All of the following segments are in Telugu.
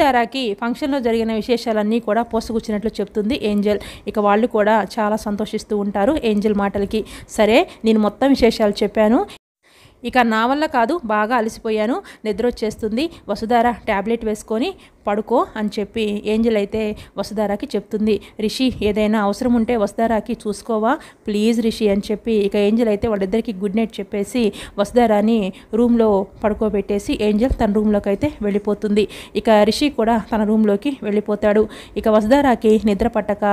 దారాకి ఫంక్షన్లో జరిగిన విశేషాలన్నీ కూడా పోసుకొచ్చినట్లు చెప్తుంది ఏంజల్ ఇక వాళ్ళు కూడా చాలా సంతోషిస్తూ ఉంటారు ఏంజల్ మాటలకి సరే నేను మొత్తం విశేషాలు చెప్పాను ఇక నా వల్ల కాదు బాగా అలసిపోయాను నిద్ర వచ్చేస్తుంది వసుధార ట్యాబ్లెట్ వేసుకొని పడుకో అని చెప్పి ఏంజల్ అయితే వసుధారాకి చెప్తుంది రిషి ఏదైనా అవసరం ఉంటే వసుధారాకి చూసుకోవా ప్లీజ్ రిషి అని చెప్పి ఇక ఏంజల్ అయితే వాళ్ళిద్దరికి గుడ్ నైట్ చెప్పేసి వసుధారాని రూమ్లో పడుకోబెట్టేసి ఏంజల్ తన రూమ్లోకి అయితే వెళ్ళిపోతుంది ఇక రిషి కూడా తన రూమ్లోకి వెళ్ళిపోతాడు ఇక వసుధారాకి నిద్ర పట్టక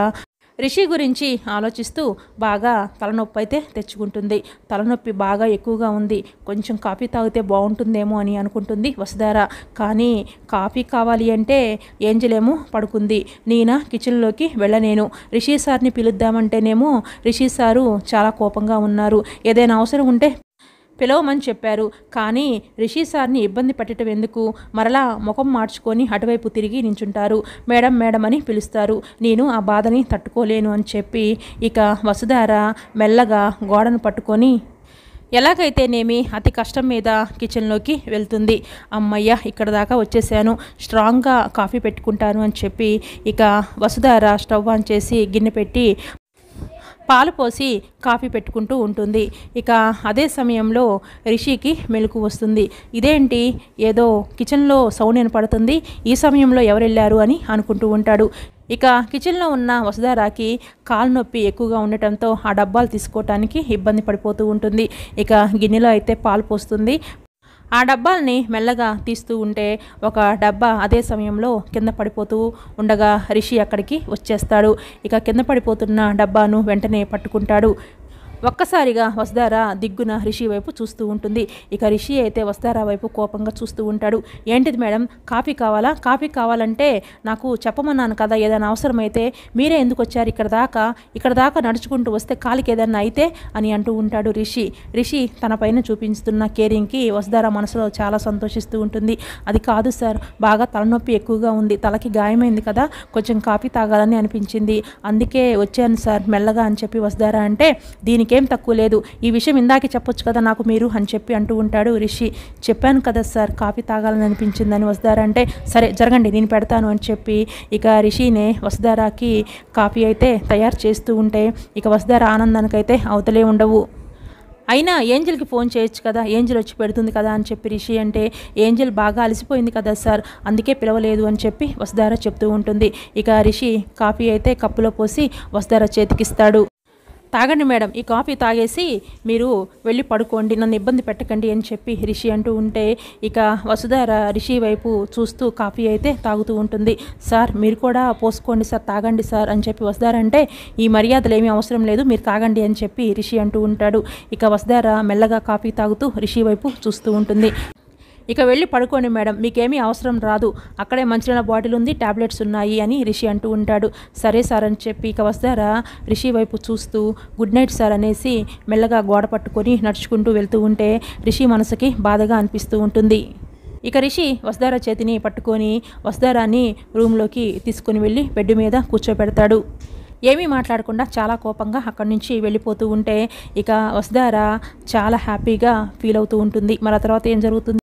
రిషి గురించి ఆలోచిస్తూ బాగా తలనొప్పి అయితే తెచ్చుకుంటుంది తలనొప్పి బాగా ఎక్కువగా ఉంది కొంచెం కాఫీ తాగితే బాగుంటుందేమో అని అనుకుంటుంది వసుధార కానీ కాఫీ కావాలి అంటే ఏంజలేమో పడుకుంది నీనా కిచెన్లోకి వెళ్ళలేను రిషి సార్ని పిలుద్దామంటేనేమో రిషి సారు చాలా కోపంగా ఉన్నారు ఏదైనా అవసరం ఉంటే పిలవమని చెప్పారు కానీ రిషి సార్ని ఇబ్బంది పెట్టడం ఎందుకు మరలా ముఖం మార్చుకొని అటువైపు తిరిగి నించుంటారు మేడం మేడం అని పిలుస్తారు నేను ఆ బాధని తట్టుకోలేను అని చెప్పి ఇక వసుధార మెల్లగా గోడను పట్టుకొని ఎలాగైతేనేమి అతి కష్టం మీద కిచెన్లోకి వెళ్తుంది అమ్మయ్య ఇక్కడ దాకా వచ్చేసాను స్ట్రాంగ్గా కాఫీ పెట్టుకుంటాను అని చెప్పి ఇక వసుధార స్టవ్ ఆన్ చేసి గిన్నె పెట్టి పాలు పోసి కాఫీ పెట్టుకుంటూ ఉంటుంది ఇక అదే సమయంలో రిషికి మెలకు వస్తుంది ఇదేంటి ఏదో కిచెన్లో సౌండ్ వినపడుతుంది ఈ సమయంలో ఎవరు వెళ్ళారు అని అనుకుంటూ ఉంటాడు ఇక కిచెన్లో ఉన్న వసుధారాకి కాలు నొప్పి ఎక్కువగా ఉండటంతో ఆ డబ్బాలు తీసుకోవటానికి ఇబ్బంది పడిపోతూ ఉంటుంది ఇక గిన్నెలో అయితే పాలు పోస్తుంది ఆ డబ్బాల్ని మెల్లగా తీస్తూ ఉంటే ఒక డబ్బా అదే సమయంలో కింద పడిపోతూ ఉండగా రిషి అక్కడికి వచ్చేస్తాడు ఇక కింద పడిపోతున్న డబ్బాను వెంటనే పట్టుకుంటాడు ఒక్కసారిగా వస్తారా దిగ్గున రిషి వైపు చూస్తూ ఉంటుంది ఇక రిషి అయితే వస్తారా వైపు కోపంగా చూస్తూ ఉంటాడు ఏంటిది మేడం కాఫీ కావాలా కాఫీ కావాలంటే నాకు చెప్పమన్నాను కదా ఏదైనా అవసరమైతే మీరే ఎందుకు వచ్చారు ఇక్కడ దాకా ఇక్కడ దాకా నడుచుకుంటూ వస్తే కాలికి ఏదన్నా అయితే అని అంటూ ఉంటాడు రిషి రిషి తన పైన చూపిస్తున్న కేరింగ్కి వసుధార మనసులో చాలా సంతోషిస్తూ ఉంటుంది అది కాదు సార్ బాగా తలనొప్పి ఎక్కువగా ఉంది తలకి గాయమైంది కదా కొంచెం కాఫీ తాగాలని అనిపించింది అందుకే వచ్చాను సార్ మెల్లగా అని చెప్పి వసుధార అంటే దీనికి నీకేం తక్కువ లేదు ఈ విషయం ఇందాక చెప్పొచ్చు కదా నాకు మీరు అని చెప్పి అంటూ ఉంటాడు రిషి చెప్పాను కదా సార్ కాఫీ తాగాలని అనిపించిందని వస్తారంటే సరే జరగండి నేను పెడతాను అని చెప్పి ఇక రిషినే వసుధారాకి కాఫీ అయితే తయారు చేస్తూ ఉంటే ఇక వసుధార ఆనందానికైతే అవతలే ఉండవు అయినా ఏంజిల్కి ఫోన్ చేయొచ్చు కదా ఏంజిల్ వచ్చి పెడుతుంది కదా అని చెప్పి రిషి అంటే ఏంజిల్ బాగా అలసిపోయింది కదా సార్ అందుకే పిలవలేదు అని చెప్పి వసుధార చెప్తూ ఉంటుంది ఇక రిషి కాఫీ అయితే కప్పులో పోసి వసుధార చేతికిస్తాడు తాగండి మేడం ఈ కాఫీ తాగేసి మీరు వెళ్ళి పడుకోండి నన్ను ఇబ్బంది పెట్టకండి అని చెప్పి రిషి అంటూ ఉంటే ఇక వసుధార రిషి వైపు చూస్తూ కాఫీ అయితే తాగుతూ ఉంటుంది సార్ మీరు కూడా పోసుకోండి సార్ తాగండి సార్ అని చెప్పి వసుధార అంటే ఈ మర్యాదలు ఏమీ అవసరం లేదు మీరు తాగండి అని చెప్పి రిషి అంటూ ఉంటాడు ఇక వసుధార మెల్లగా కాఫీ తాగుతూ రిషి వైపు చూస్తూ ఉంటుంది ఇక వెళ్ళి పడుకోండి మేడం మీకేమీ అవసరం రాదు అక్కడే మంచినీళ్ళ బాటిల్ ఉంది టాబ్లెట్స్ ఉన్నాయి అని రిషి అంటూ ఉంటాడు సరే సార్ అని చెప్పి ఇక వస్తారా రిషి వైపు చూస్తూ గుడ్ నైట్ సార్ అనేసి మెల్లగా గోడ పట్టుకొని నడుచుకుంటూ వెళ్తూ ఉంటే రిషి మనసుకి బాధగా అనిపిస్తూ ఉంటుంది ఇక రిషి వస్దారా చేతిని పట్టుకొని వసుధారాన్ని రూమ్లోకి తీసుకుని వెళ్ళి బెడ్ మీద కూర్చోబెడతాడు ఏమీ మాట్లాడకుండా చాలా కోపంగా అక్కడి నుంచి వెళ్ళిపోతూ ఉంటే ఇక వస్దారా చాలా హ్యాపీగా ఫీల్ అవుతూ ఉంటుంది మరి తర్వాత ఏం జరుగుతుంది